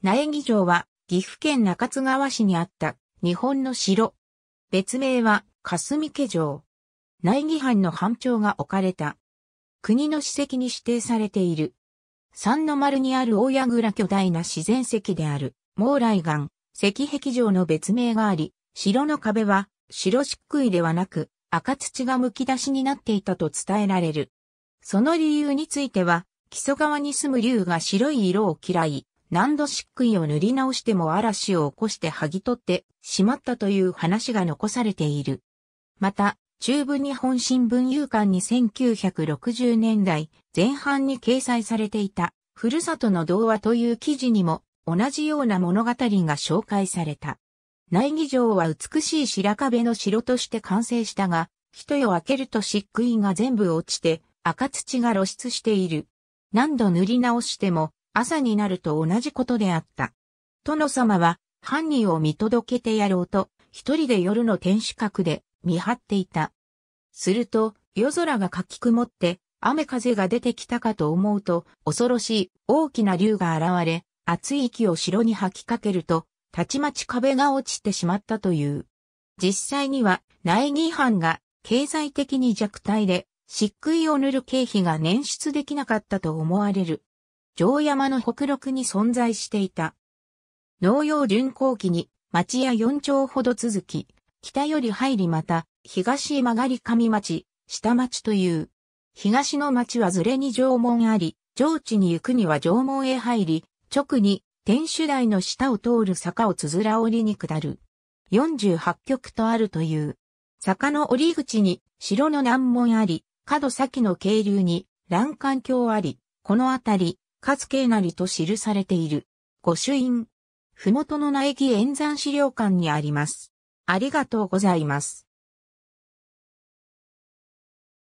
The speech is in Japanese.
苗木城は岐阜県中津川市にあった日本の城。別名は霞家城。苗木藩の藩庁が置かれた。国の史跡に指定されている。三の丸にある大倉巨大な自然石である、毛来岩、石壁城の別名があり、城の壁は白漆喰ではなく赤土が剥き出しになっていたと伝えられる。その理由については、木曽川に住む竜が白い色を嫌い、何度漆喰を塗り直しても嵐を起こして剥ぎ取ってしまったという話が残されている。また、中部日本新聞夕刊に1960年代前半に掲載されていた、ふるさとの童話という記事にも同じような物語が紹介された。内儀城は美しい白壁の城として完成したが、一夜明けると漆喰が全部落ちて赤土が露出している。何度塗り直しても朝になると同じことであった。殿様は犯人を見届けてやろうと、一人で夜の天守閣で見張っていた。すると、夜空がかき曇って、雨風が出てきたかと思うと、恐ろしい大きな竜が現れ、熱い息を城に吐きかけると、たちまち壁が落ちてしまったという。実際には、内義藩が経済的に弱体で、漆喰を塗る経費が捻出できなかったと思われる城山の北麓に存在していた。農用巡航期に町屋四町ほど続き、北より入りまた、東へ曲がり上町、下町という。東の町はずれに城門あり、上地に行くには城門へ入り、直に天守台の下を通る坂をつづら折りに下る。48曲とあるという。坂の折り口に城の南門あり、角先の渓流に欄干橋あり、この辺り、勝慶なりと記されている。御朱印。ふもとの苗木円山資料館にあります。ありがとうございます。